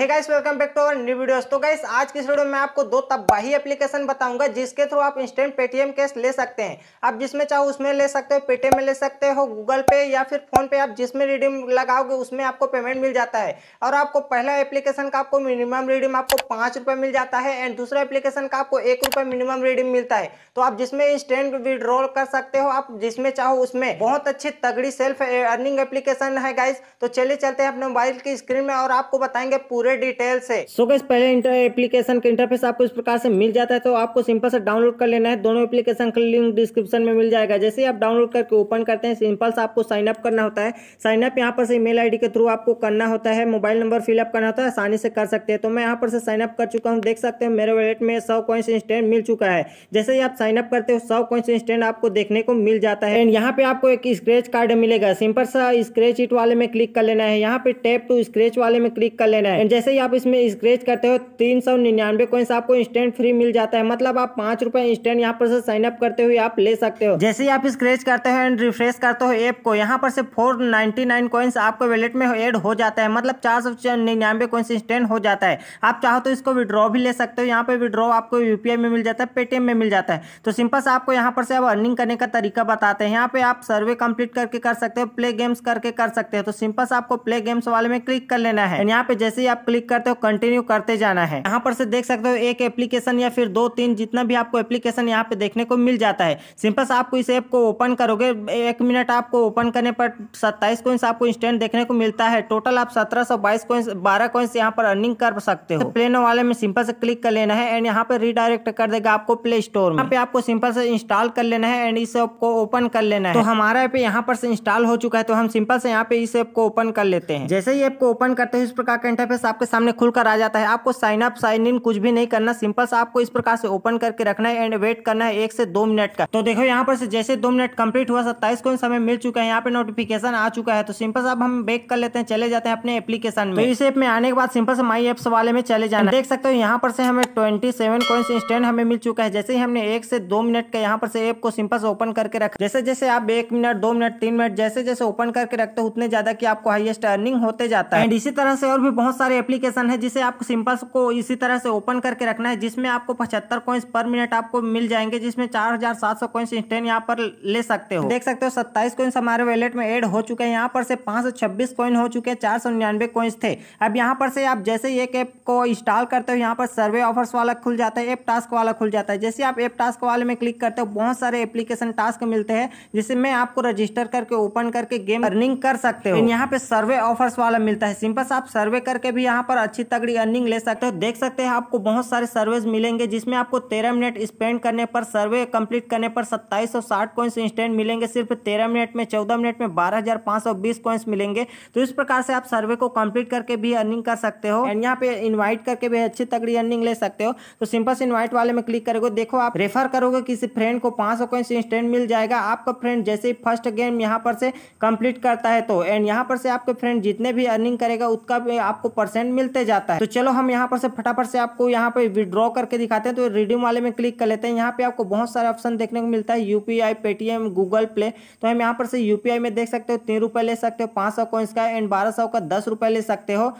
hey guys welcome back to our new videos तो guys आज की इस वीडियो में आपको दो तबाही एप्लीकेशन बताऊंगा जिसके थ्रू आप इंस्टेंट पेटीएम कैश ले सकते हैं आप जिसमें चाहो उसमें ले सकते हो पेटीएम में ले सकते हो गूगल पे या फिर फोन पे आप जिसमें रिडीम लगाओगे उसमें आपको पेमेंट मिल जाता है और आपको पहला एप्लीकेशन का आपको मिनिमम रिडीम आपको पाँच मिल जाता है एंड दूसरा एप्लीकेशन का आपको एक मिनिमम रिडीम मिलता है तो आप जिसमें इंस्टेंट विड्रॉल कर सकते हो आप जिसमें चाहो उसमें बहुत अच्छी तगड़ी सेल्फ अर्निंग एप्लीकेशन है गाइस तो चलिए चलते हैं अपने मोबाइल की स्क्रीन में और आपको बताएंगे पूरे पूरे डिटेल से सो so पहले इंटर एप्लीकेशन का इंटरफेस आपको इस प्रकार से मिल जाता है तो आपको सिंपल से डाउनलोड कर लेना है दोनों एप्लीकेशन का लिंक डिस्क्रिप्शन में मिल जाएगा जैसे आप डाउनलोड करके ओपन करते हैं सिंपल से आपको साइन करना होता है साइनअप यहाँ पर से ईमेल आईडी के थ्रू आपको करना होता है मोबाइल नंबर फिलअप करना होता है आसानी से कर सकते हैं तो मैं यहाँ पर से कर चुका हूँ देख सकते हैं मेरे वॉलेट में सौ कॉइन्स इंस्टेंट मिल चुका है जैसे ही आप साइन अप करते हो सौ कॉइन्स इंस्टेंट आपको देखने को मिल जाता है एंड यहाँ पे आपको एक स्क्रेच कार्ड मिलेगा सिंपल सा स्क्रेच इट वाले में क्लिक कर लेना है यहाँ पे टैप टू स्क्रेच वाले में क्लिक कर लेना है एंड जैसे ही आप इसमें स्क्रेच करते हो तीन सौ निन्यानवे कोइंस आपको इंस्टेंट फ्री मिल जाता है मतलब आप पाँच रुपए इंस्टेंट यहाँ पर से साइन अप करते हुए आप ले सकते हो जैसे ही आप स्क्रेच करते हो एंड रिफ्रेश करते हो ऐप को यहाँ पर से फोर नाइन्टी नाइन कोइंस आपको वैलेट में एड हो जाता है मतलब चार सौ निन्यानवे कोइंस इंस्टेंट हो जाता है आप चाहो तो इसको विड्रॉ भी ले सकते हो यहाँ पे विड्रॉ आपको यूपीआई में मिल जाता है पेटीएम में मिल जाता है तो सिंपल से आपको यहाँ पर से अब अर्निंग करने का तरीका बताते हैं यहाँ पे आप सर्वे कंप्लीट करके कर सकते हो प्ले गेम्स करके कर सकते हो तो सिंपल से आपको प्ले गेम्स वाले में क्लिक कर लेना है यहाँ पे जैसे ही आप आप क्लिक करते हो कंटिन्यू करते जाना है यहाँ पर से देख सकते हो एक एप्लीकेशन या फिर दो तीन जितना भी आपको एप्लीकेशन यहाँ पे देखने को मिल जाता है सिंपल आपको इस ऐप को ओपन करोगे एक मिनट आपको ओपन करने पर सत्ताईस कोइंस आपको इंस्टेंट देखने को मिलता है टोटल आप सत्रह सौ बाईस कोइंस बारह कोइंस यहाँ पर अर्निंग कर सकते हो प्लेनो वाले में सिंपल से क्लिक कर लेना है एंड यहाँ पे रिडायरेक्ट कर देगा आपको प्ले स्टोर यहाँ पे आपको सिंपल से इंस्टॉल कर लेना है एंड इस ऐप को ओपन कर लेना है तो हमारा ऐप यहाँ पर से इंस्टॉल हो चुका है तो हम सिंपल से यहाँ पे इस ऐप को ओपन कर लेते हैं जैसे ही ऐप को ओपन करते हैं इस प्रकार का इंटरफेस आपके सामने खुलकर आ जाता है आपको साइन अप साइन इन कुछ भी नहीं करना सिंपल सा आपको इस प्रकार से ओपन करके रखना है एंड वेट करना है एक से दो मिनट का तो देखो यहाँ पर जैसे दो मिनट कंप्लीट हुआ सत्ताईस को समय मिल चुका है यहाँ पे नोटिफिकेशन आ चुका है तो सिंपल सा हम बेक कर लेते हैं चले जाते हैं अपने एप्लीकेशन में तो इस एप में आने के बाद सिंपल से माई एप्स वाले में चले जाना देख सकते हो यहाँ पर से हमें ट्वेंटी सेवन कॉइन्स इंस्टेंट हमें मिल चुका है जैसे ही हमने एक से दो मिनट का यहाँ पर से एप को सिंपल से ओपन करके रखा जैसे जैसे आप एक मिनट दो मिनट तीन मिनट जैसे जैसे ओपन करके रखते हो उतने ज्यादा की आपको हाइएस्ट अर्निंग होते जाता है एंड इसी तरह से और भी बहुत सारे एप्लीकेशन है जिसे आपको सिंपल को इसी तरह से ओपन करके रखना है जिसमें आपको पचहत्तर कॉइंस पर मिनट आपको मिल जाएंगे जिसमें चार हजार सात सौ कॉइंस इंस्टेंट यहाँ पर ले सकते हो देख सकते हो सत्ताईस कॉइन्स हमारे वैलेट में एड हो चुके हैं यहाँ पर से पांच सौ छब्बीस कॉइन हो चुके हैं चार सौ निन्यानवे थे अब यहाँ पर से आप जैसे एक ऐप को इंस्टॉल करते हो यहाँ पर सर्वे ऑफर्स वाला खुल जाता है एप टास्क वाला खुल जाता है जैसे आप एप टास्क वाले में क्लिक करते हो बहुत सारे एप्लीकेशन टास्क मिलते हैं जिसमें आपको रजिस्टर करके ओपन करके गेम अर्निंग कर सकते हो यहाँ पे सर्वे ऑफर्स वाला मिलता है सिंपल आप सर्वे करके भी यहाँ पर अच्छी तगड़ी अर्निंग ले सकते हो देख सकते हैं आपको बहुत सारे सर्वेज मिलेंगे जिसमें आपको तेरह मिनट स्पेंड करने पर सर्वे कंप्लीट करने पर सत्ताईस सौ साठ कॉइन्स इंस्टेंट मिलेंगे सिर्फ तेरह मिनट में चौदह मिनट में बारह हजार पाँच सौ बीस कॉइन्स मिलेंगे तो इस प्रकार से आप सर्वे को कंप्लीट करके भी अर्निंग कर सकते हो एंड यहाँ पे इन्वाइट करके भी अच्छी तगड़ी अर्निंग ले सकते हो तो सिंपल से इन्वाइट वाले में क्लिक करोगे देखो आप रेफर करोगे किसी फ्रेंड को पाँच सौ कॉइन्स इंस्टेंट मिल जाएगा आपका फ्रेंड जैसे ही फर्स्ट गेम यहाँ पर से कंप्लीट करता है तो एंड यहाँ पर से आपके फ्रेंड जितने भी अर्निंग करेगा उसका भी आपको परसेंट परसेंट मिलते जाता है तो चलो हम यहाँ पर से फटाफट से आपको यहाँ पे विद्रॉ करके दिखाते हैं तो रिडीम वाले में क्लिक कर लेते हैं यहाँ पे आपको बहुत सारे ऑप्शन देखने को मिलता है यूपीआई पेटीएम गूगल प्ले तो हम यहाँ पर से यूपीआई में देख सकते हो तीन रुपए ले सकते हो पांच सौ कोइंस का एंड बारह सौ का दस रुपए ले सकते हो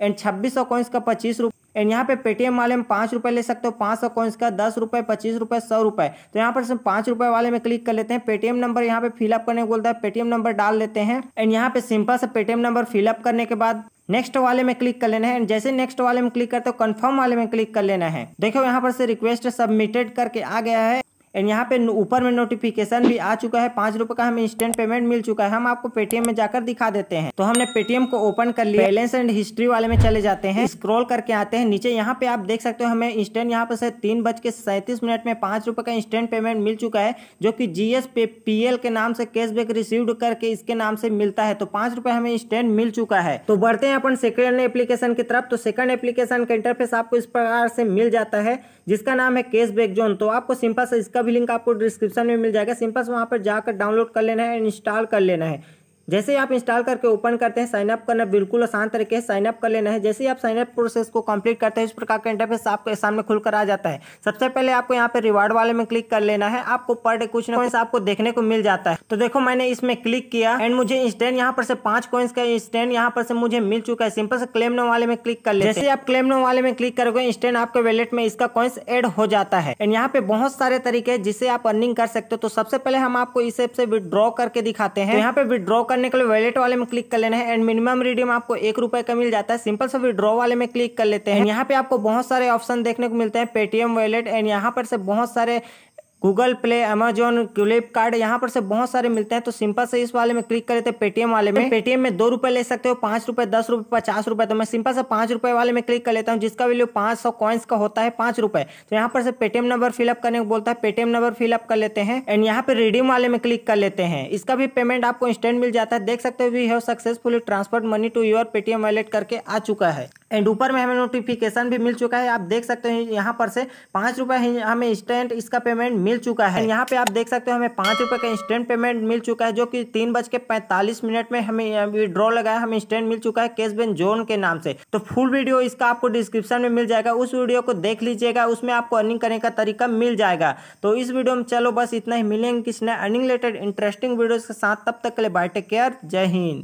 एंड छब्बीस सौ कोइंस का पच्चीस रुपये एंड यहाँ पे पेटीएम वाले में पांच रुपए ले सकते हो पांच सौ कॉइन्स का दस रुपए पच्चीस रुपए सौ रुपए तो यहाँ पर सिर्फ पांच रुपए वाले में क्लिक कर लेते हैं पेटीएम नंबर यहाँ पे फिलअप करने को बोलता है पेटीएम नंबर डाल लेते हैं एंड यहाँ पे सिंपल से पेटीएम नंबर फिलअप करने के बाद नेक्स्ट वाले में क्लिक कर लेना है जैसे नेक्स्ट वाले में क्लिक करते हो कन्फर्म वाले में क्लिक कर लेना है देखो यहाँ पर से रिक्वेस्ट सबमिटेड करके आ गया है एंड यहाँ पे ऊपर में नोटिफिकेशन भी आ चुका है पांच रुपए का हमें इंस्टेंट पेमेंट मिल चुका है हम आपको पेटीएम में जाकर दिखा देते हैं तो हमने पेटीएम को ओपन कर लिया बैलेंस एंड हिस्ट्री वाले में चले जाते हैं स्क्रोल करके आते हैं नीचे यहाँ पे आप देख सकते हो हमें इंस्टेंट यहाँ पे तीन बज के सैंतीस मिनट में पांच रुपए का इंस्टेंट पेमेंट मिल चुका है जो कि जीएस पे पीएल के नाम से कैशबैक रिसीव करके इसके नाम से मिलता है तो पांच रुपए हमें इंस्टेंट मिल चुका है तो बढ़ते हैं अपन सेकेंड एप्लीकेशन की तरफ तो सेकंड एप्लीकेशन का इंटरफेस आपको इस प्रकार से मिल जाता है जिसका नाम है कैशबैक जोन तो आपको सिंपल से इसका भी लिंक आपको डिस्क्रिप्शन में मिल जाएगा सिंपल से वहाँ पर जाकर डाउनलोड कर लेना है इंस्टॉल कर लेना है जैसे आप इंस्टॉल करके ओपन करते हैं साइनअप करना बिल्कुल आसान तरीके से साइनअप कर लेना है जैसे ही आप साइनअप प्रोसेस को कंप्लीट करते हैं इस प्रकार का इंटरफेस आपके सामने खुलकर आ जाता है सबसे पहले आपको यहाँ पे रिवार्ड वाले में क्लिक कर लेना है आपको पर डे कुछ ना कुछ आपको देखने को मिल जाता है तो देखो मैंने इसमें क्लिक किया एंड मुझे इंस्टेंट यहाँ पर से पांच कॉइन्स का इंस्टेंट यहाँ पर से मुझे मिल चुका है सिंपल से क्लेम नो वाले में क्लिक कर ले जैसे आप क्लेम नो वाले में क्लिक करोगे इंस्टेंट आपके वैलेट में इसका कॉइन्स एड हो जाता है एंड यहाँ पे बहुत सारे तरीके है जिससे आप अर्निंग कर सकते हो तो सबसे पहले हम आपको इस एप से विड्रॉ करके दिखाते हैं तो यहाँ पे विद्रॉ कर करने के लिए वैलेट वाले में क्लिक कर लेना है एंड मिनिमम रिडीम आपको एक रुपए का मिल जाता है सिंपल से विद्रॉ वाले में क्लिक कर लेते हैं यहाँ पे आपको बहुत सारे ऑप्शन देखने को मिलते हैं पेटीएम वैलेट एंड यहाँ पर से बहुत सारे गूगल प्ले अमेजोन फ्लिपकार्ट यहाँ पर से बहुत सारे मिलते हैं तो सिंपल से इस वाले में क्लिक कर लेते हैं पेटीएम वाले में पेटीएम में दो रुपए ले सकते हो पांच रुपए दस रुपए पचास रुपए तो मैं सिंपल से पांच रुपए वाले में क्लिक कर लेता हूँ जिसका वैल्यू पांच सौ कॉइन्स का होता है पांच रुपए तो यहाँ पर से पेटीएम नंबर फिलअप करने को बोलता है पेटीएम नंबर फिलअप कर लेते हैं एंड यहाँ पे रिडीम वाले में क्लिक कर लेते हैं इसका भी पेमेंट आपको इंस्टेंट मिल जाता है देख सकते हो we have successfully transfer money to your Paytm wallet करके आ चुका है एंड ऊपर में हमें नोटिफिकेशन भी मिल चुका है आप देख सकते हो यहाँ पर से पांच रुपए हमें इंस्टेंट इसका पेमेंट मिल चुका है यहाँ पे आप देख सकते हो हमें पांच रुपए का इंस्टेंट पेमेंट मिल चुका है जो कि तीन बज के पैंतालीस मिनट में हमें विड्रॉ लगाया हमें इंस्टेंट मिल चुका है कैशबैन जोन के नाम से तो फुल वीडियो इसका आपको डिस्क्रिप्शन में मिल जाएगा उस वीडियो को देख लीजिएगा उसमें आपको अर्निंग करने का तरीका मिल जाएगा तो इस वीडियो में चलो बस इतना ही मिलेंगे किसी अर्निंग रिलेटेड इंटरेस्टिंग वीडियो के साथ तब तक के लिए बाय टेक केयर जय हिंद